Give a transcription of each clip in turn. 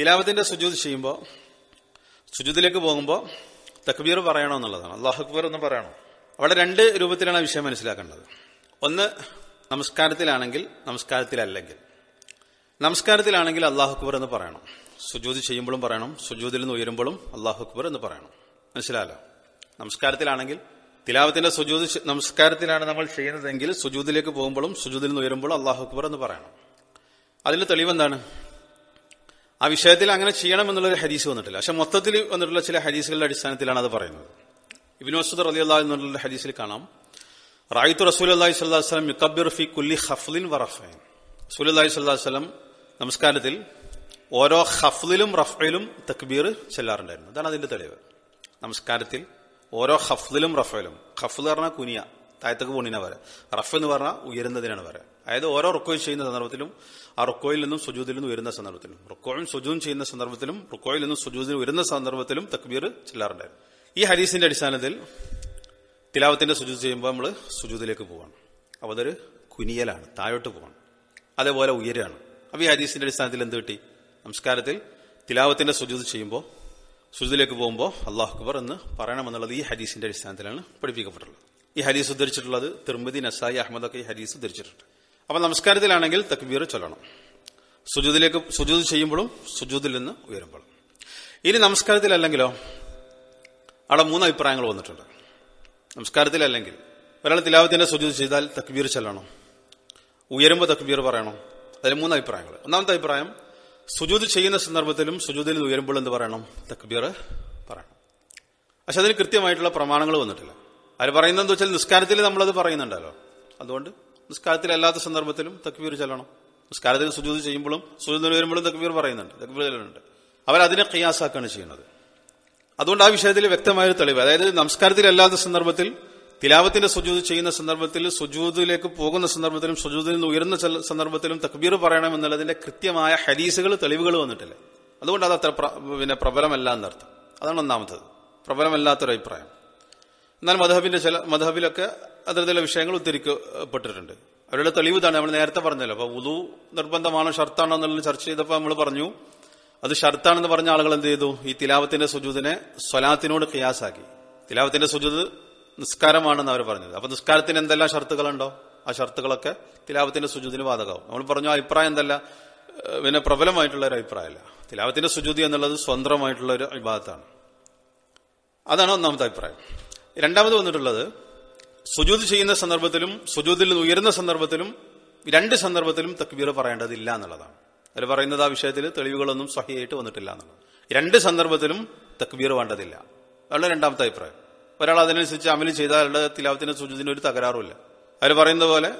തിലാവത്തിന്റെ സുജൂത് ചെയ്യുമ്പോൾ സുജൂതിലേക്ക് പോകുമ്പോൾ തക്ബീർ പറയണോ എന്നുള്ളതാണ് അള്ളാഹു അക്ബർ എന്ന് പറയണോ അവിടെ രണ്ട് രൂപത്തിലാണ് വിഷയം മനസ്സിലാക്കേണ്ടത് ഒന്ന് നമസ്കാരത്തിലാണെങ്കിൽ നമസ്കാരത്തിലല്ലെങ്കിൽ നമസ്കാരത്തിലാണെങ്കിൽ അള്ളാഹു അക്ബർ എന്ന് പറയണം സുജൂത് ചെയ്യുമ്പോഴും പറയണം സുജൂതിൽ നിന്ന് ഉയരുമ്പോഴും അള്ളാഹു അക്ബർ എന്ന് പറയണം മനസ്സിലാലോ നമസ്കാരത്തിലാണെങ്കിൽ തിലാവത്തിന്റെ സുജൂത് നമസ്കാരത്തിലാണ് നമ്മൾ ചെയ്യുന്നതെങ്കിൽ സുജൂതിലേക്ക് പോകുമ്പോഴും സുജൂതിൽ നിന്ന് ഉയരുമ്പോഴും അള്ളാഹു അക്ബർ എന്ന് പറയണം അതിൽ തെളിവെന്താണ് ആ വിഷയത്തിൽ അങ്ങനെ ചെയ്യണം എന്നുള്ളൊരു ഹദീസ് വന്നിട്ടില്ല പക്ഷെ മൊത്തത്തിൽ വന്നിട്ടുള്ള ചില ഹദീസുകളുടെ അടിസ്ഥാനത്തിലാണ് അത് പറയുന്നത് ഇബിനോസുദ് റലി അള്ളാഹ് എന്നുള്ള ഹദീസിൽ കാണാം റായിത്തു റസൂൽ അള്ളഹി സ്വല്ലാ വസ്ലം യുക്കബിർ ഫി കുല്ലി ഹഫ്ലിൻ വറഫൈൻ റസൂൽ അള്ളഹി സ്വല്ലാ വസ്ലം നമസ്കാരത്തിൽ ഓരോ ഹഫ്ലിലും റഫയിലും തക്ബീർ ചെല്ലാറുണ്ടായിരുന്നു അതാണ് അതിന്റെ തെളിവ് നമസ്കാരത്തിൽ ഓരോ ഹഫ്ലിലും റഫയിലും ഹഫ്ൽ പറഞ്ഞാൽ കുനിയ താഴത്തേക്ക് പൊണ്ണിനെ വരെ റഫ് എന്ന് പറഞ്ഞാൽ ഉയരുന്നതിനാണ് വരെ അതായത് ഓരോ റുക്കോയും ചെയ്യുന്ന സന്ദർഭത്തിലും ആ റുക്കോയിൽ നിന്നും സുജൂദിൽ നിന്നും വരുന്ന സന്ദർഭത്തിലും റുക്കോയും സുജൂൻ ചെയ്യുന്ന സന്ദർഭത്തിലും റുക്കോയിൽ നിന്നും സുജൂദിൽ വരുന്ന സന്ദർഭത്തിലും തക്ബീർ ചെല്ലാറുണ്ടായിരുന്നു ഈ ഹരീസിന്റെ അടിസ്ഥാനത്തിൽ തിലാവത്തിന്റെ സുജൂദ് ചെയ്യുമ്പോൾ നമ്മൾ സുജൂദിലേക്ക് പോവാണ് അപ്പോൾ അതൊരു കുനിയലാണ് താഴോട്ട് പോവാണ് അതേപോലെ ഉയരാണ് അപ്പോൾ ഈ ഹരീസിന്റെ അടിസ്ഥാനത്തിൽ എന്ത് കിട്ടി നമസ്കാരത്തിൽ തിലാവത്തിന്റെ സുജൂദ് ചെയ്യുമ്പോൾ സുജൂദിലേക്ക് പോകുമ്പോൾ അള്ളാഹു അക്ബർ എന്ന് പറയണമെന്നുള്ളത് ഈ ഹരീസിന്റെ അടിസ്ഥാനത്തിലാണ് പഠിപ്പിക്കപ്പെട്ടുള്ളത് ഈ ഹരീസ് ഉദ്ധരിച്ചിട്ടുള്ളത് തിർമിദി നസായി അഹമ്മദൊക്കെ ഈ ഹരീസ് ഉദ്ധരിച്ചിട്ടുണ്ട് അപ്പൊ നമസ്കാരത്തിലാണെങ്കിൽ തക്ബീർ ചൊല്ലണം സുജൂദിലേക്ക് സുജൂദ് ചെയ്യുമ്പോഴും സുജൂദിൽ നിന്ന് ഉയരുമ്പോഴും ഇനി നമസ്കാരത്തിലല്ലെങ്കിലോ അവിടെ മൂന്ന് അഭിപ്രായങ്ങൾ വന്നിട്ടുണ്ട് നമസ്കാരത്തിലല്ലെങ്കിൽ ഒരാൾ തിലാവത്തിന്റെ സുജൂദ് ചെയ്താൽ തക്ബീർ ചൊല്ലണം ഉയരുമ്പോൾ തക്ബീർ പറയണം അതിൽ മൂന്ന് അഭിപ്രായങ്ങൾ ഒന്നാമത്തെ അഭിപ്രായം സുജൂദ് ചെയ്യുന്ന സന്ദർഭത്തിലും സുജൂദിൽ ഉയരുമ്പോൾ എന്ത് പറയണം തക്ബീർ പറയണം പക്ഷെ അതിന് കൃത്യമായിട്ടുള്ള പ്രമാണങ്ങൾ വന്നിട്ടില്ല അവർ പറയുന്നത് എന്താ വെച്ചാൽ നിസ്കാരത്തിൽ നമ്മളത് പറയുന്നുണ്ടല്ലോ അതുകൊണ്ട് നിസ്കാരത്തിലല്ലാത്ത സന്ദർഭത്തിലും തക്ബീർ ചെല്ലണം നിസ്കാരത്തിൽ സുജൂത് ചെയ്യുമ്പോഴും സുജൂതിന് വരുമ്പോഴും തക്ബീർ പറയുന്നുണ്ട് തക്വീർ ചെല്ലുന്നുണ്ട് അവരതിനെ കയ്യാസാക്കാണ് ചെയ്യുന്നത് അതുകൊണ്ട് ആ വിഷയത്തിൽ വ്യക്തമായൊരു തെളിവ് അതായത് നമസ്കാരത്തിലല്ലാത്ത സന്ദർഭത്തിൽ തിലാവത്തിന്റെ സുജൂത് ചെയ്യുന്ന സന്ദർഭത്തിൽ സുജൂതിലേക്ക് പോകുന്ന സന്ദർഭത്തിലും സുജൂതിൽ നിന്ന് ഉയർന്ന സന്ദർഭത്തിലും തക്ബീർ പറയണം എന്നുള്ളതിന്റെ കൃത്യമായ ഹരീസുകൾ തെളിവുകൾ വന്നിട്ടില്ല അതുകൊണ്ട് അത് അത്ര പിന്നെ പ്രബലമല്ല എന്നർത്ഥം അതാണ് ഒന്നാമത്തത് പ്രബലമല്ലാത്തൊരു അഭിപ്രായം എന്നാൽ മധബിന്റെ ചില മധബിലൊക്കെ അത്തരത്തിലുള്ള വിഷയങ്ങൾ ഉദ്ധരിക്കപ്പെട്ടിട്ടുണ്ട് അവരുടെ തെളിവ് ഇതാണ് നമ്മൾ നേരത്തെ പറഞ്ഞല്ലോ അപ്പൊ ഉദു നിർബന്ധമാണോ ഷർത്താണോ എന്നുള്ളത് ചർച്ച ചെയ്തപ്പോൾ നമ്മൾ പറഞ്ഞു അത് ഷർത്താണെന്ന് പറഞ്ഞ ആളുകൾ എന്ത് ചെയ്തു ഈ തിലാവത്തിന്റെ സുജൂദിനെ സ്വലാത്തിനോട് ക്യാസാക്കി തിലാവത്തിന്റെ സുജൂദ് നിസ്കാരമാണെന്ന് അവർ പറഞ്ഞത് അപ്പൊ നിസ്കാരത്തിന് എന്തെല്ലാം ഷർത്തുകളുണ്ടോ ആ ഷർത്തുകളൊക്കെ തിലാവത്തിന്റെ സുജൂദിന് ബാധകമാവും നമ്മൾ പറഞ്ഞു അഭിപ്രായം എന്തല്ല പിന്നെ പ്രബലമായിട്ടുള്ള ഒരു അഭിപ്രായമല്ല തിലാവത്തിന്റെ സുജൂതി എന്നുള്ളത് സ്വതന്ത്രമായിട്ടുള്ള ഒരു വിഭാഗത്താണ് അതാണ് ഒന്നാമത്തെ അഭിപ്രായം രണ്ടാമത് വന്നിട്ടുള്ളത് സുജൂത് ചെയ്യുന്ന സന്ദർഭത്തിലും സുജൂതിൽ നിന്ന് ഉയരുന്ന സന്ദർഭത്തിലും രണ്ട് സന്ദർഭത്തിലും തക്ബീർ പറയേണ്ടതില്ല എന്നുള്ളതാണ് അതിൽ പറയുന്നത് ആ വിഷയത്തിൽ തെളിവുകളൊന്നും സഹിയായിട്ട് വന്നിട്ടില്ല എന്നുള്ളത് രണ്ട് സന്ദർഭത്തിലും തക്ബീർ വേണ്ടതില്ല അയാളുടെ രണ്ടാമത്തെ അഭിപ്രായം ഒരാൾ അതിനനുസരിച്ച് അമല് ചെയ്താൽ അയാളുടെ തിലാവത്തിന് സുജൂതിന് ഒരു തകരാറുമില്ല അതിൽ പറയുന്ന പോലെ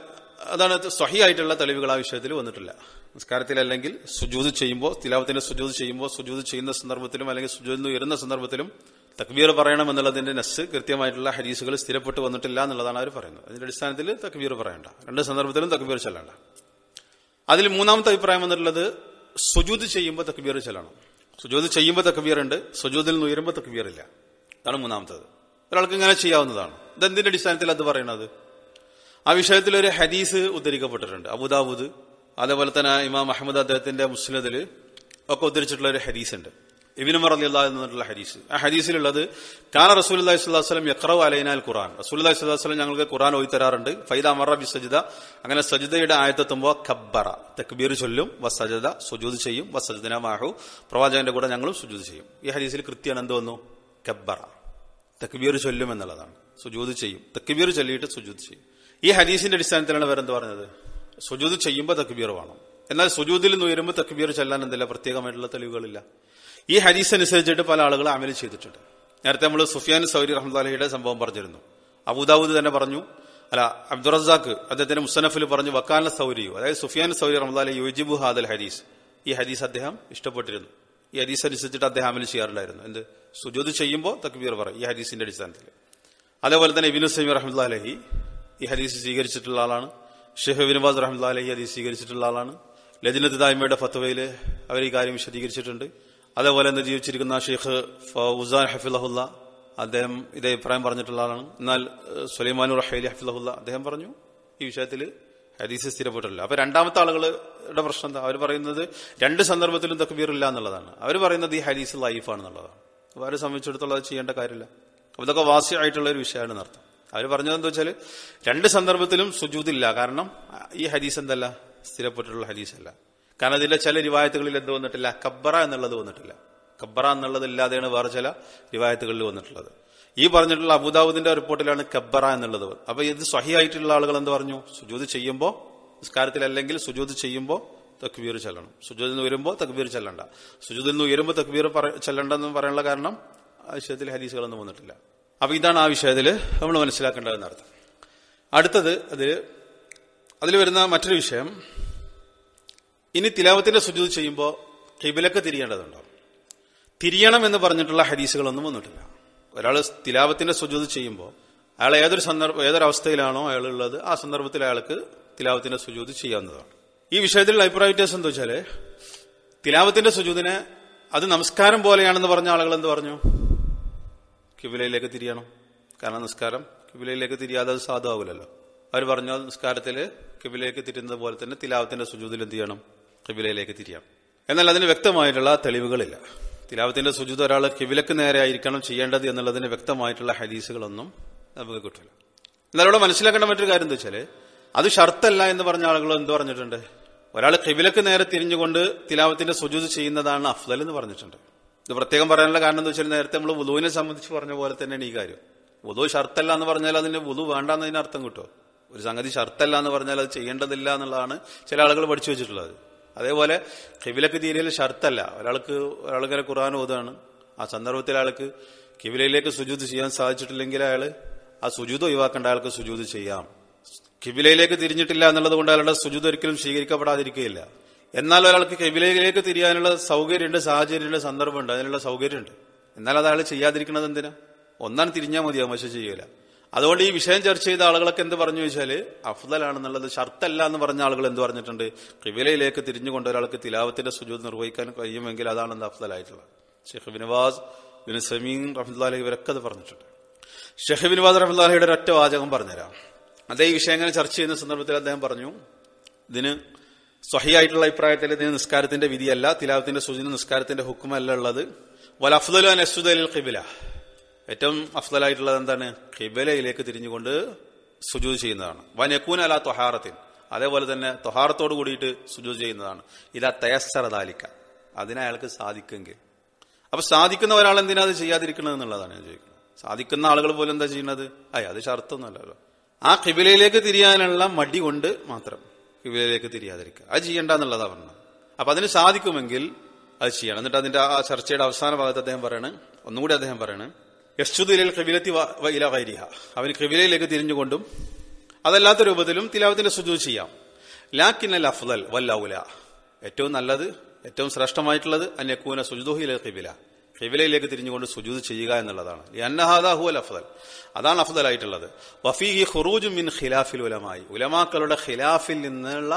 അതാണ് സഹിയായിട്ടുള്ള തെളിവുകൾ ആ വിഷയത്തിൽ വന്നിട്ടില്ല നിസ്കാരത്തിൽ അല്ലെങ്കിൽ സുജൂത് ചെയ്യുമ്പോൾ തിലാവത്തിന് സുജൂത് ചെയ്യുമ്പോൾ സുജൂത് ചെയ്യുന്ന സന്ദർഭത്തിലും അല്ലെങ്കിൽ സുജൂതിന് നിന്ന് ഉയരുന്ന സന്ദർഭത്തിലും തക്ബീർ പറയണമെന്നുള്ളതിന്റെ നെസ് കൃത്യമായിട്ടുള്ള ഹരീസുകൾ സ്ഥിരപ്പെട്ട് വന്നിട്ടില്ല എന്നുള്ളതാണ് അവർ പറയുന്നത് അതിന്റെ അടിസ്ഥാനത്തിൽ തക്ബീർ പറയണ്ട രണ്ട് സന്ദർഭത്തിലും തക്ബീർ ചെല്ലണ്ട അതിൽ മൂന്നാമത്തെ അഭിപ്രായം എന്നുള്ളത് സുജൂത് ചെയ്യുമ്പോൾ തക്ബീർ ചെല്ലണം സുജൂത് ചെയ്യുമ്പോൾ തക്ബീർ ഉണ്ട് സുജൂതിൽ നിന്ന് ഉയരുമ്പോൾ തക്ബീർ ഇല്ല അതാണ് മൂന്നാമത്തത് ഒരാൾക്ക് ഇങ്ങനെ ചെയ്യാവുന്നതാണ് ഇതെന്തിന്റെ അടിസ്ഥാനത്തിൽ അത് പറയണത് ആ വിഷയത്തിൽ ഒരു ഹദീസ് ഉദ്ധരിക്കപ്പെട്ടിട്ടുണ്ട് അബുദാബുദ് അതേപോലെ തന്നെ ഇമാം അഹമ്മദ് അദ്ദേഹത്തിന്റെ മുസ്ലിദിൽ ഒക്കെ ഉദ്ധരിച്ചിട്ടുള്ള ഒരു ഹദീസ് ഉണ്ട് എബിനുമർ അലി അള്ളാഹ് എന്നുള്ള ഹദീസ് ആ ഹരീസിലുള്ളത് കാന റസൂൽ അള്ളഹി സ്വല്ലാ വസ്ലം യക്രവ് അലൈനാൽ ഖുറാൻ റസൂൽ അള്ളഹി സ്വല്ലാ വസ്ലം ഞങ്ങൾക്ക് ഖുറാൻ ഓയി തരാറുണ്ട് ഫൈദ അമറ ബി സജിദ അങ്ങനെ സജിദയുടെ ആയത്തെത്തുമ്പോൾ ഖബ്ബറ തക്ബീർ ചൊല്ലും വസജദ സുജൂദ് ചെയ്യും വസജദന മാഹു പ്രവാചകന്റെ കൂടെ ഞങ്ങളും സുജൂദ് ചെയ്യും ഈ ഹദീസിൽ കൃത്യമാണ് എന്ത് വന്നു ഖബ്ബറ തക്ബീർ ചൊല്ലും എന്നുള്ളതാണ് സുജൂദ് ചെയ്യും തക്ബീർ ചൊല്ലിയിട്ട് സുജൂദ് ചെയ്യും ഈ ഹദീസിന്റെ അടിസ്ഥാനത്തിലാണ് വേറെന്ത് പറഞ്ഞത് സുജൂദ് ചെയ്യുമ്പോൾ തക്ബീർ വേണം എന്നാൽ സുജൂദിൽ നിന്ന് ഉയരുമ്പോൾ തക്ബീർ ചെല്ലാൻ എന്തല്ല പ്രത്യേകമായിട്ടുള്ള തെളിവുകളില്ല ഈ ഹദീസ് അനുസരിച്ചിട്ട് പല ആളുകൾ അമൽ ചെയ്തിട്ടുണ്ട് നേരത്തെ നമ്മൾ സുഫിയാൻ സൗരി റഹ്മദാലഹിയുടെ സംഭവം പറഞ്ഞിരുന്നു അബൂദാവൂദ് തന്നെ പറഞ്ഞു അല്ല അബ്ദുറസാഖ് അദ്ദേഹത്തിന്റെ മുസനഫിൽ പറഞ്ഞു വക്കാല സൗരിയു അതായത് സുഫിയാൻ സൗരി റഹ്മദാലി യോജിബു ഹാദൽ ഹദീസ് ഈ ഹദീസ് അദ്ദേഹം ഇഷ്ടപ്പെട്ടിരുന്നു ഈ ഹദീസ് അനുസരിച്ചിട്ട് അദ്ദേഹം അമൽ ചെയ്യാറുണ്ടായിരുന്നു എന്ത് സുജോത് ചെയ്യുമ്പോൾ തക്ബീർ പറയും ഈ ഹദീസിന്റെ അടിസ്ഥാനത്തിൽ അതേപോലെ തന്നെ ഇബിനു സമീർ റഹ്മദാലഹി ഈ ഹദീസ് സ്വീകരിച്ചിട്ടുള്ള ആളാണ് ഷെഹ് വിനുബാസ് റഹ്മദാലഹി ഹദീസ് സ്വീകരിച്ചിട്ടുള്ള ആളാണ് ലജിനത്ത് ദായ്മയുടെ ഫത്വയിൽ അവർ ഈ കാര്യം വിശദീകരിച്ചിട്ടുണ്ട് അതേപോലെ തന്നെ ജീവിച്ചിരിക്കുന്ന ഷെയ്ഖ് ഫൗസാൻ ഹഫിലഹുല്ല അദ്ദേഹം ഇതേ അഭിപ്രായം പറഞ്ഞിട്ടുള്ള ആളാണ് എന്നാൽ സുലൈമാനു റഹൈലി ഹഫിലഹുല്ല അദ്ദേഹം പറഞ്ഞു ഈ വിഷയത്തിൽ ഹദീസ് സ്ഥിരപ്പെട്ടിട്ടില്ല അപ്പൊ രണ്ടാമത്തെ ആളുകളുടെ പ്രശ്നം എന്താ അവർ പറയുന്നത് രണ്ട് സന്ദർഭത്തിലും തക്ബീർ ഇല്ല എന്നുള്ളതാണ് അവർ പറയുന്നത് ഈ ഹദീസ് ലൈഫാണെന്നുള്ളതാണ് അപ്പൊ അവരെ സംബന്ധിച്ചിടത്തോളം അത് ചെയ്യേണ്ട കാര്യമില്ല അപ്പൊ ഇതൊക്കെ വാസ്യമായിട്ടുള്ള ഒരു വിഷയമാണ് നടത്തും അവർ പറഞ്ഞത് എന്താ വെച്ചാൽ രണ്ട് സന്ദർഭത്തിലും സുജൂതില്ല കാരണം ഈ ഹദീസ് എന്തല്ല സ്ഥിരപ്പെട്ടിട്ടുള്ള അല്ല കാരണം ഇതിലെ ചില രൂപായത്തുകളിൽ എന്ത് വന്നിട്ടില്ല കബ്ബറ എന്നുള്ളത് വന്നിട്ടില്ല കബ്ബറ എന്നുള്ളത് ഇല്ലാതെയാണ് വേറെ ചില രൂപായത്തുകളിൽ വന്നിട്ടുള്ളത് ഈ പറഞ്ഞിട്ടുള്ള അബുദാബുദിന്റെ റിപ്പോർട്ടിലാണ് കബ്ബറ എന്നുള്ളത് അപ്പൊ ഇത് സഹിയായിട്ടുള്ള ആളുകൾ എന്ത് പറഞ്ഞു സുജൂത് ചെയ്യുമ്പോൾ നിസ്കാരത്തിൽ അല്ലെങ്കിൽ സുജൂത് ചെയ്യുമ്പോൾ തക്ബീർ ചെല്ലണം സുജൂതിൽ നിന്ന് വരുമ്പോൾ തക്ബീർ ചെല്ലണ്ട സുജൂതിൽ നിന്ന് ഉയരുമ്പോൾ തക്ബീർ ചെല്ലണ്ടെന്ന് പറയാനുള്ള കാരണം വിഷയത്തിൽ ഹദീസുകളൊന്നും വന്നിട്ടില്ല അപ്പൊ ഇതാണ് ആ വിഷയത്തിൽ നമ്മൾ മനസ്സിലാക്കേണ്ടതെന്ന് അർത്ഥം അടുത്തത് അതിൽ അതിൽ വരുന്ന മറ്റൊരു വിഷയം ഇനി തിലാവത്തിന്റെ സുജിത് ചെയ്യുമ്പോൾ കിബിലക്ക് തിരിയേണ്ടതുണ്ടോ തിരിയണം എന്ന് പറഞ്ഞിട്ടുള്ള ഹദീസുകളൊന്നും വന്നിട്ടില്ല ഒരാൾ തിലാവത്തിന്റെ സുജിത് ചെയ്യുമ്പോൾ അയാൾ ഏതൊരു സന്ദർഭ ഏതൊരവസ്ഥയിലാണോ അയാൾ ഉള്ളത് ആ സന്ദർഭത്തിൽ അയാൾക്ക് തിലാവത്തിന്റെ സുജൂത് ചെയ്യാവുന്നതാണ് ഈ വിഷയത്തിൽ അഭിപ്രായ വ്യത്യാസം എന്താ വെച്ചാൽ തിലാവത്തിന്റെ സുജൂതിനെ അത് നമസ്കാരം പോലെയാണെന്ന് പറഞ്ഞ ആളുകൾ എന്ത് പറഞ്ഞു കിബിലയിലേക്ക് തിരിയണം കാരണം നമസ്കാരം കിബിലയിലേക്ക് തിരിയാതെ അത് സാധുവാകില്ലല്ലോ അവർ പറഞ്ഞു നമസ്കാരത്തില് കിബിലേക്ക് തിരിയുന്നത് പോലെ തന്നെ തിലാവത്തിന്റെ സുജൂതിൽ എന്ത് ചെയ്യണം കിബിലയിലേക്ക് തിരിയാം എന്നാൽ അതിന് വ്യക്തമായിട്ടുള്ള തെളിവുകളില്ല തിലാവത്തിന്റെ സുജിത ഒരാൾ കിബിലക്ക് നേരെയായിരിക്കണം ചെയ്യേണ്ടത് എന്നുള്ളതിന് വ്യക്തമായിട്ടുള്ള ഹദീസുകളൊന്നും നമുക്ക് കിട്ടില്ല എന്നാൽ ഇവിടെ മനസ്സിലാക്കേണ്ട മറ്റൊരു കാര്യം എന്താ വെച്ചാൽ അത് ഷർത്തല്ല എന്ന് പറഞ്ഞ ആളുകൾ എന്ത് പറഞ്ഞിട്ടുണ്ട് ഒരാൾ കിബിലക്ക് നേരെ തിരിഞ്ഞുകൊണ്ട് തിലാവത്തിന്റെ സുജൂത് ചെയ്യുന്നതാണ് അഫ്ദൽ എന്ന് പറഞ്ഞിട്ടുണ്ട് ഇത് പ്രത്യേകം പറയാനുള്ള കാരണം എന്താ വെച്ചാൽ നേരത്തെ നമ്മൾ വുലുവിനെ സംബന്ധിച്ച് പറഞ്ഞ പോലെ തന്നെയാണ് ഈ കാര്യം വുലു ഷർത്തല്ല എന്ന് പറഞ്ഞാൽ അതിന് വുലു വേണ്ട എന്നതിന് അർത്ഥം കിട്ടുമോ ഒരു സംഗതി ഷർത്തല്ല എന്ന് പറഞ്ഞാൽ അത് ചെയ്യേണ്ടതില്ല എന്നുള്ളതാണ് ചില ആളുകൾ പഠിച്ചു വെച്ചിട്ടുള്ളത് അതേപോലെ കിബിലക്ക് തീരയിൽ ഷർത്തല്ല ഒരാൾക്ക് ഒരാൾക്കിങ്ങനെ ഖുർആൻ ഓതാണ് ആ സന്ദർഭത്തിൽ ആൾക്ക് കിബിലയിലേക്ക് സുജൂത് ചെയ്യാൻ സാധിച്ചിട്ടില്ലെങ്കിൽ അയാൾ ആ സുജൂത് ഒഴിവാക്കേണ്ട ആൾക്ക് സുജൂത് ചെയ്യാം കിബിലയിലേക്ക് തിരിഞ്ഞിട്ടില്ല എന്നുള്ളത് കൊണ്ട് അയാളുടെ സുജൂത് ഒരിക്കലും സ്വീകരിക്കപ്പെടാതിരിക്കുകയില്ല എന്നാൽ ഒരാൾക്ക് കിബിലയിലേക്ക് തിരിയാനുള്ള സൗകര്യമുണ്ട് സാഹചര്യമുണ്ട് സന്ദർഭമുണ്ട് അതിനുള്ള സൗകര്യമുണ്ട് എന്നാൽ അത് അയാൾ ചെയ്യാതിരിക്കുന്നത് എന്തിനാ ഒന്നാണ് തിരിഞ്ഞാൽ മതിയാവും പക്ഷെ ചെയ്യൂല അതുകൊണ്ട് ഈ വിഷയം ചർച്ച ചെയ്ത ആളുകളൊക്കെ എന്ത് പറഞ്ഞു വെച്ചാൽ അഫ്ദലാണെന്നുള്ളത് ഷർത്തല്ല എന്ന് പറഞ്ഞ ആളുകൾ എന്ത് പറഞ്ഞിട്ടുണ്ട് കിവിലയിലേക്ക് തിരിഞ്ഞുകൊണ്ട് ഒരാൾക്ക് തിലാവത്തിന്റെ സുജൂത് നിർവഹിക്കാൻ കഴിയുമെങ്കിൽ അതാണ് എന്ത് അഫ്ദലായിട്ടുള്ളത് ഷെഖ് ബിനവാസ് ബിൻ സമീൻ റഹ്മുല്ലാലി ഇവരൊക്കെ അത് പറഞ്ഞിട്ടുണ്ട് ഷെഹ് ബിനവാസ് റഹ്മുല്ലാലിയുടെ ഒരൊറ്റ വാചകം പറഞ്ഞുതരാം അതേ ഈ വിഷയങ്ങൾ ചർച്ച ചെയ്യുന്ന സന്ദർഭത്തിൽ അദ്ദേഹം പറഞ്ഞു ഇതിന് സ്വഹിയായിട്ടുള്ള അഭിപ്രായത്തിൽ ഇതിന് നിസ്കാരത്തിന്റെ വിധിയല്ല തിലാവത്തിന്റെ സൂചന നിസ്കാരത്തിന്റെ ഹുക്കുമല്ല ഉള്ളത് വൽ അഫ്ദുൽ അൻ അസുദലിൽ കിബില ഏറ്റവും അഫ്സലായിട്ടുള്ളത് എന്താണ് ഖിബലയിലേക്ക് തിരിഞ്ഞുകൊണ്ട് സുജൂത് ചെയ്യുന്നതാണ് വനക്കൂൻ അല തൊഹാറത്തിൻ അതേപോലെ തന്നെ തൊഹാറത്തോട് കൂടിയിട്ട് സുജൂത് ചെയ്യുന്നതാണ് ഇതാ തയസ്സറ താലിക്ക അതിനയാൾക്ക് സാധിക്കുമെങ്കിൽ അപ്പൊ സാധിക്കുന്ന ഒരാൾ എന്തിനാ അത് ചെയ്യാതിരിക്കുന്നത് എന്നുള്ളതാണ് ഞാൻ ചോദിക്കുന്നത് സാധിക്കുന്ന ആളുകൾ പോലും എന്താ ചെയ്യുന്നത് ആയി അത് ഷർത്തൊന്നുമല്ലല്ലോ ആ കിബിലയിലേക്ക് തിരിയാനുള്ള മടി കൊണ്ട് മാത്രം കിബിലയിലേക്ക് തിരിയാതിരിക്കുക അത് ചെയ്യണ്ട എന്നുള്ളതാ പറഞ്ഞത് അപ്പൊ അതിന് സാധിക്കുമെങ്കിൽ അത് ചെയ്യണം എന്നിട്ട് അതിന്റെ ആ ചർച്ചയുടെ അവസാന ഭാഗത്ത് അദ്ദേഹം പറയാണ് ഒന്നുകൂടി അദ്ദേഹം പറയാണ് യസ്തുദിലൽ കബിലത്തി ഇല വൈരിഹ അവന് കബിലയിലേക്ക് തിരിഞ്ഞുകൊണ്ടും അതല്ലാത്ത രൂപത്തിലും തിലാവത്തിന്റെ സുജു ചെയ്യാം അൽ അഫ്ദൽ വല്ലൗല ഏറ്റവും നല്ലത് ഏറ്റവും ശ്രേഷ്ഠമായിട്ടുള്ളത് അന്യക്കൂന സുജുദുഹിലെ കിബില കിബിലയിലേക്ക് തിരിഞ്ഞുകൊണ്ട് സുജൂദ് ചെയ്യുക എന്നുള്ളതാണ് അന്നഹാദാഹു അൽ അഫ്ദൽ അതാണ് അഫ്ദൽ ആയിട്ടുള്ളത് വഫീഹി ഖുറൂജു മിൻ ഖിലാഫിൽ ഉലമായി ഉലമാക്കളുടെ ഖിലാഫിൽ നിന്നുള്ള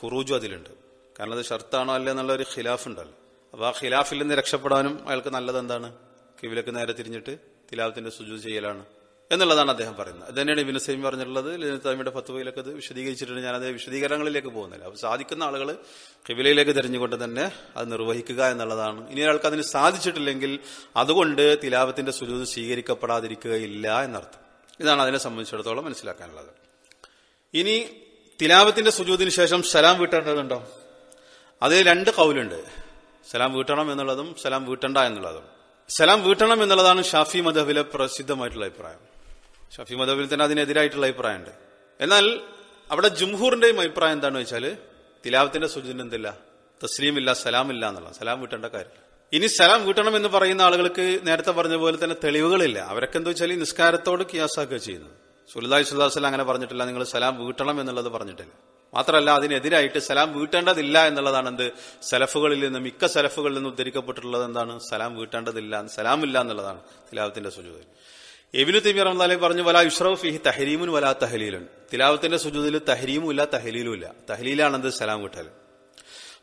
ഖുറൂജു അതിലുണ്ട് കാരണം അത് ഷർത്താണോ അല്ല എന്നുള്ള ഒരു ഖിലാഫ് ഉണ്ടല്ലോ അപ്പൊ ആ ഖിലാഫിൽ നിന്ന് രക്ഷപ്പെടാനും അയാൾക്ക് നല്ലത് എന്താണ് കിവിലേക്ക് നേരെ തിരിഞ്ഞിട്ട് തിലാവത്തിന്റെ സുജു ചെയ്യലാണ് എന്നുള്ളതാണ് അദ്ദേഹം പറയുന്നത് അത് തന്നെയാണ് ഇബിന് സൈമി പറഞ്ഞിട്ടുള്ളത് ലിനുത്താമിയുടെ ഫത്തുവയിലൊക്കെ അത് വിശദീകരിച്ചിട്ടുണ്ട് ഞാൻ അത് വിശദീകരണങ്ങളിലേക്ക് പോകുന്നില്ല അപ്പോൾ സാധിക്കുന്ന ആളുകൾ കിവിലയിലേക്ക് തിരഞ്ഞുകൊണ്ട് തന്നെ അത് നിർവഹിക്കുക എന്നുള്ളതാണ് ഇനി ഒരാൾക്ക് അതിന് സാധിച്ചിട്ടില്ലെങ്കിൽ അതുകൊണ്ട് തിലാവത്തിന്റെ സുജൂത് സ്വീകരിക്കപ്പെടാതിരിക്കുകയില്ല എന്നർത്ഥം ഇതാണ് അതിനെ സംബന്ധിച്ചിടത്തോളം മനസ്സിലാക്കാനുള്ളത് ഇനി തിലാപത്തിന്റെ സുജൂതിന് ശേഷം സലാം വീട്ടേണ്ടതുണ്ടോ അതിൽ രണ്ട് കൗലുണ്ട് സലാം വീട്ടണം എന്നുള്ളതും സലാം വീട്ടണ്ട എന്നുള്ളതും സലാം വീട്ടണം എന്നുള്ളതാണ് ഷാഫി മധബിലെ പ്രസിദ്ധമായിട്ടുള്ള അഭിപ്രായം ഷാഫി മധബിൽ തന്നെ അതിനെതിരായിട്ടുള്ള അഭിപ്രായമുണ്ട് എന്നാൽ അവിടെ ജുംഹൂറിന്റെയും അഭിപ്രായം എന്താണെന്ന് വെച്ചാൽ തിലാവത്തിന്റെ സൂചന എന്തില്ല തസ്ലീമില്ല ഇല്ല എന്നുള്ള സലാം വീട്ടേണ്ട കാര്യം ഇനി സലാം വീട്ടണം എന്ന് പറയുന്ന ആളുകൾക്ക് നേരത്തെ പറഞ്ഞ പോലെ തന്നെ തെളിവുകളില്ല അവരൊക്കെ എന്താ വെച്ചാൽ നിസ്കാരത്തോട് കിയാസാക്കുക ചെയ്യുന്നത് സുലതായി സുല്ലാസ്ലാം അങ്ങനെ പറഞ്ഞിട്ടില്ല നിങ്ങൾ സലാം വീട്ടണം എന്നുള്ളത് പറഞ്ഞിട്ടില്ല മാത്രമല്ല അതിനെതിരായിട്ട് സലാം വീട്ടേണ്ടതില്ല എന്നുള്ളതാണ് എന്ത് സലഫുകളിൽ നിന്ന് മിക്ക സലഫുകളിൽ നിന്ന് ഉദ്ധരിക്കപ്പെട്ടിട്ടുള്ളത് എന്താണ് സലാം വീട്ടേണ്ടതില്ല സലാം ഇല്ല എന്നുള്ളതാണ് തിലാവത്തിന്റെ സുജൂതിൽ എബിനു തിമി റഹ്മാലി പറഞ്ഞു വല ഇഷ്റഫ് ഫിഹി തഹരീമുൻ വല തഹലീലുൻ തിലാവത്തിന്റെ സുജൂതിൽ തഹരീമും ഇല്ല തഹലീലും ഇല്ല എന്ത് സലാം വിട്ടൽ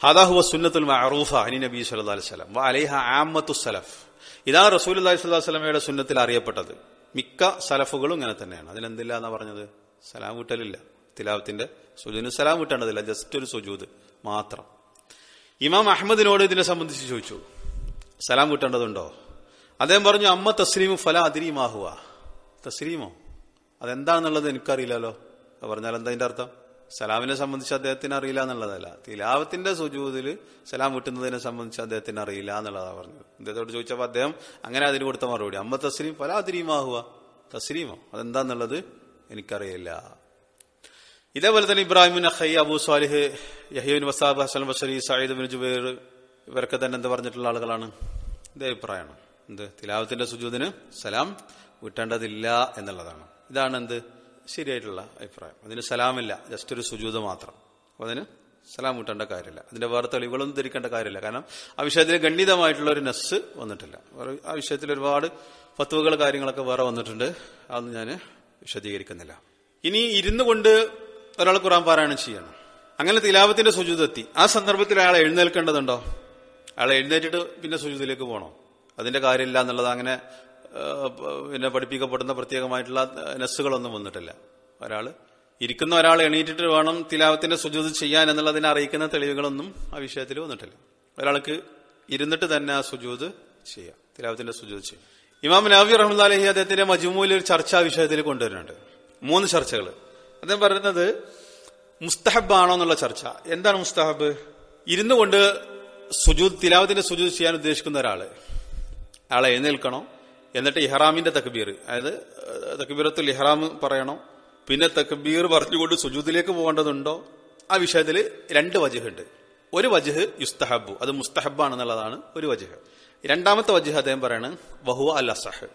ഹദാഹുവ സുന്നത്തുൽ മഅറൂഫ അനി നബി സല്ലല്ലാഹു അലൈഹി വസല്ലം വഅലൈഹ ആമത്തു സലഫ് ഇതാണ് റസൂൽ അലൈഹി സ്വല്ലാ സ്വലമയുടെ സുന്നത്തിൽ അറിയപ്പെട്ടത് മിക്ക സലഫുകളും ഇങ്ങനെ തന്നെയാണ് അതിലെന്തില്ല എന്നാ പറഞ്ഞത് സലാം വിട്ടലില്ല തിലാവത്തിന്റെ സുജൂദിന് സലാം വിട്ടേണ്ടതില്ല ജസ്റ്റ് ഒരു സുജൂദ് മാത്രം ഇമാം അഹമ്മദിനോട് ഇതിനെ സംബന്ധിച്ച് ചോദിച്ചു സലാം കിട്ടേണ്ടതുണ്ടോ അദ്ദേഹം പറഞ്ഞു അമ്മ തസ്ലീമു ഫല അതിരീമാഹുവ തസ്ലീമോ അതെന്താണെന്നുള്ളത് എനിക്കറിയില്ലല്ലോ പറഞ്ഞാൽ എന്താ അതിന്റെ അർത്ഥം സലാമിനെ സംബന്ധിച്ച് അദ്ദേഹത്തിന് അറിയില്ല എന്നുള്ളതല്ല തിലാവത്തിന്റെ സുജൂതിൽ സലാം കിട്ടുന്നതിനെ സംബന്ധിച്ച് അദ്ദേഹത്തിന് അറിയില്ല എന്നുള്ളതാണ് പറഞ്ഞത് അദ്ദേഹത്തോട് ചോദിച്ചപ്പോൾ അദ്ദേഹം അങ്ങനെ അതിന് കൊടുത്ത മറുപടി അമ്മ തസ്ലീം ഫല അതിരീമാഹുവ തസ്ലീമോ അതെന്താന്നുള്ളത് എനിക്കറിയില്ല ഇതേപോലെ തന്നെ ഇബ്രാഹിമിൻ അഹൈ അബു സാലിഹ് യഹ്യൂബിൻ വസാബ് Hasan Basri Sayyid bin Jubair ഇവരൊക്കെ തന്നെ എന്ത് പറഞ്ഞിട്ടുള്ള ആളുകളാണ് ഇതേ അഭിപ്രായമാണ് എന്ത് തിലാവത്തിന്റെ സുജൂദിന് സലാം വിട്ടേണ്ടതില്ല എന്നുള്ളതാണ് ഇതാണ് എന്ത് ശരിയായിട്ടുള്ള അഭിപ്രായം അതിന് സലാമില്ല ജസ്റ്റ് ഒരു സുജൂത് മാത്രം അപ്പൊ അതിന് സലാം വിട്ടേണ്ട കാര്യമില്ല അതിന്റെ വേറെ തെളിവുകളൊന്നും ധരിക്കേണ്ട കാര്യമില്ല കാരണം ആ വിഷയത്തിൽ ഗണ്ഡിതമായിട്ടുള്ള ഒരു നെസ് വന്നിട്ടില്ല ആ വിഷയത്തിൽ ഒരുപാട് പത്തുവകൾ കാര്യങ്ങളൊക്കെ വേറെ വന്നിട്ടുണ്ട് അതൊന്നും ഞാൻ വിശദീകരിക്കുന്നില്ല ഇനി ഇരുന്നു കൊണ്ട് ഒരാൾ ഖുറാൻ പാരായണം ചെയ്യണം അങ്ങനെ തിലാപത്തിന്റെ സുജൂതെത്തി ആ സന്ദർഭത്തിൽ അയാൾ എഴുന്നേൽക്കേണ്ടതുണ്ടോ അയാൾ എഴുന്നേറ്റിട്ട് പിന്നെ സുജൂതിലേക്ക് പോകണോ അതിന്റെ കാര്യമില്ല എന്നുള്ളത് അങ്ങനെ പിന്നെ പഠിപ്പിക്കപ്പെടുന്ന പ്രത്യേകമായിട്ടുള്ള നെസ്സുകളൊന്നും വന്നിട്ടില്ല ഒരാൾ ഇരിക്കുന്ന ഒരാൾ എണീറ്റിട്ട് വേണം തിലാവത്തിന്റെ സുജൂത് ചെയ്യാൻ എന്നുള്ളതിനെ അറിയിക്കുന്ന തെളിവുകളൊന്നും ആ വിഷയത്തിൽ വന്നിട്ടില്ല ഒരാൾക്ക് ഇരുന്നിട്ട് തന്നെ ആ സുജൂത് ചെയ്യാം തിലാവത്തിന്റെ സുജൂത് ചെയ്യാം ഇമാം നബി റഹ്മദ് അലഹി അദ്ദേഹത്തിന്റെ മജുമൂലി ഒരു ചർച്ച വിഷയത്തിൽ കൊണ്ടുവരുന്നുണ്ട് മൂന്ന് ചർച്ചകൾ അദ്ദേഹം പറയുന്നത് മുസ്തഹബ് ആണോ എന്നുള്ള ചർച്ച എന്താണ് മുസ്തഹബ് ഇരുന്നു കൊണ്ട് സുജൂദ് തിലാവത്തിന്റെ സുജൂദ് ചെയ്യാൻ ഉദ്ദേശിക്കുന്ന ഒരാള് അയാളെ എഴുന്നേൽക്കണം എന്നിട്ട് ഇഹ്റാമിന്റെ തക്ബീർ അതായത് തക്ബീറത്തുൽ ഇഹ്റാം പറയണം പിന്നെ തക്ബീർ പറഞ്ഞുകൊണ്ട് സുജൂദിലേക്ക് പോകേണ്ടതുണ്ടോ ആ വിഷയത്തിൽ രണ്ട് വജുഹുണ്ട് ഒരു വജുഹ് യുസ്തഹബു അത് മുസ്തഹബാണെന്നുള്ളതാണ് ഒരു വജുഹ് രണ്ടാമത്തെ വജുഹ് അദ്ദേഹം പറയാണ് വഹുവ അൽ അസഹ്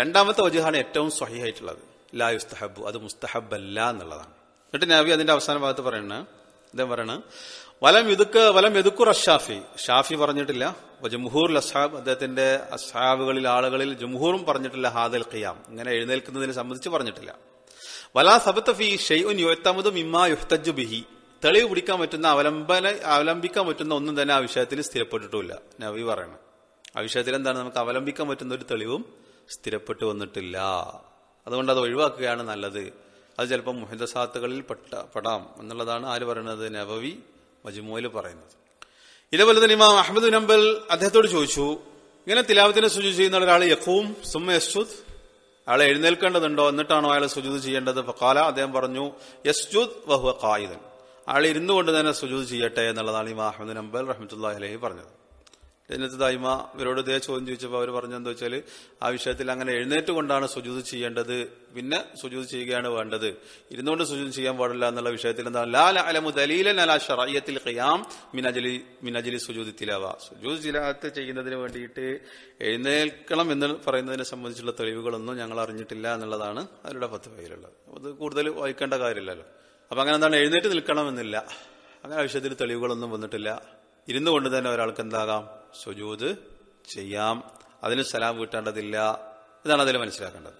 രണ്ടാമത്തെ വജുഹാണ് ഏറ്റവും സ്വഹിയായിട്ടുള്ളത് ലാ യുസ്തഹബു അത് മുസ്തഹബല്ല എന്നുള്ളതാണ് എന്നിട്ട് നബി അതിന്റെ അവസാന ഭാഗത്ത് പറയണ അദ്ദേഹം പറയണ വലം എതുക്ക് വലം എതുക്കുർ അഷാഫി ഷാഫി പറഞ്ഞിട്ടില്ല ജംഹൂർ അസ്ഹാബ് അദ്ദേഹത്തിന്റെ അസ്ഹാബുകളിൽ ആളുകളിൽ ജംഹൂറും പറഞ്ഞിട്ടില്ല ഹാദൽ ഖിയാം ഇങ്ങനെ എഴുന്നേൽക്കുന്നതിനെ സംബന്ധിച്ച് പറഞ്ഞിട്ടില്ല വലാ സബത്തഫി ഷെയ്ഉൻ യുഹത്തമത് മിമ്മ യുഹ്തജു ബിഹി തെളിവ് പിടിക്കാൻ പറ്റുന്ന അവലംബന അവലംബിക്കാൻ പറ്റുന്ന ഒന്നും തന്നെ ആ വിഷയത്തിൽ സ്ഥിരപ്പെട്ടിട്ടില്ല നബി പറയണം ആ വിഷയത്തിൽ എന്താണ് നമുക്ക് അവലംബിക്കാൻ പറ്റുന്ന ഒരു തെളിവും സ്ഥിരപ്പെട്ടു വന്നിട്ടില്ല അതുകൊണ്ട് അത് ഒഴിവാക്കുകയാണ് നല്ലത് അത് ചിലപ്പോൾ മുഹിന്ദസാത്തുകളിൽ പെട്ട പെടാം എന്നുള്ളതാണ് ആര് പറയുന്നത് നബവി മജുമോയിൽ പറയുന്നത് ഇതേപോലെ തന്നെ ഇമാം അഹമ്മദ് നമ്പൽ അദ്ദേഹത്തോട് ചോദിച്ചു ഇങ്ങനെ തിലാവത്തിനെ സുജു ചെയ്യുന്ന ഒരാൾ യഖൂം സുമ യസ്ജുദ് അയാളെ എഴുന്നേൽക്കേണ്ടതുണ്ടോ എന്നിട്ടാണോ അയാൾ സുജൂത് ചെയ്യേണ്ടത് ഫക്കാല അദ്ദേഹം പറഞ്ഞു യസ്ജുദ് വഹു കായിദൻ അയാൾ ഇരുന്നുകൊണ്ട് തന്നെ സുജൂത് ചെയ്യട്ടെ എന്നുള്ളതാണ് ഇമാം അഹമ്മദ് നമ്പൽ റഹ്മത്തുല്ലാഹി അലഹി പറഞ്ഞത് എന്നിട്ട് തായ്മ ഇവരോട് ഇതേ ചോദ്യം ചോദിച്ചപ്പോൾ അവർ പറഞ്ഞെന്താ വെച്ചാൽ ആ വിഷയത്തിൽ അങ്ങനെ എഴുന്നേറ്റ് കൊണ്ടാണ് സുജിത് ചെയ്യേണ്ടത് പിന്നെ സുജിത് ചെയ്യുകയാണ് വേണ്ടത് ഇരുന്നുകൊണ്ട് സുജിത് ചെയ്യാൻ പാടില്ല എന്നുള്ള വിഷയത്തിൽ എന്താ ലാൽ അലമു ദലീലൻ അലാ ഷറയ്യത്തിൽ ഖിയാം മിനജലി മിനജലി സുജൂത് തിലാവ സുജൂത് ചിലാത്ത് ചെയ്യുന്നതിന് വേണ്ടിയിട്ട് എഴുന്നേൽക്കണം എന്ന് പറയുന്നതിനെ സംബന്ധിച്ചുള്ള തെളിവുകളൊന്നും ഞങ്ങൾ അറിഞ്ഞിട്ടില്ല എന്നുള്ളതാണ് അവരുടെ പത്ത് പേരുള്ളത് അത് കൂടുതൽ വായിക്കേണ്ട കാര്യമില്ലല്ലോ അപ്പൊ അങ്ങനെ എന്താണ് എഴുന്നേറ്റ് നിൽക്കണമെന്നില്ല അങ്ങനെ ആ വിഷയത്തിൽ തെളിവുകളൊന്നും വന്നിട്ടില്ല ഇരുന്നുകൊണ്ട് തന്നെ ഒരാൾക്ക് എന്താകാം സുജൂത് ചെയ്യാം അതിന് സലാം കിട്ടേണ്ടതില്ല ഇതാണ് അതിൽ മനസ്സിലാക്കേണ്ടത്